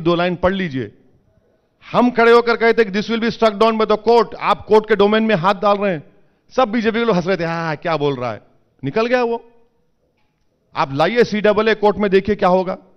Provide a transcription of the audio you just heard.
दो लाइन पढ़ लीजिए हम खड़े होकर कहे थे कि this will be struck down by the court आप कोर्ट के डोमेन में हाथ डाल रहे हैं सब बीजेपी के लोग हंस रहे थे हाँ क्या बोल रहा है निकल गया वो आप लाइए सी डबल ए कोर्ट में देखिए क्या होगा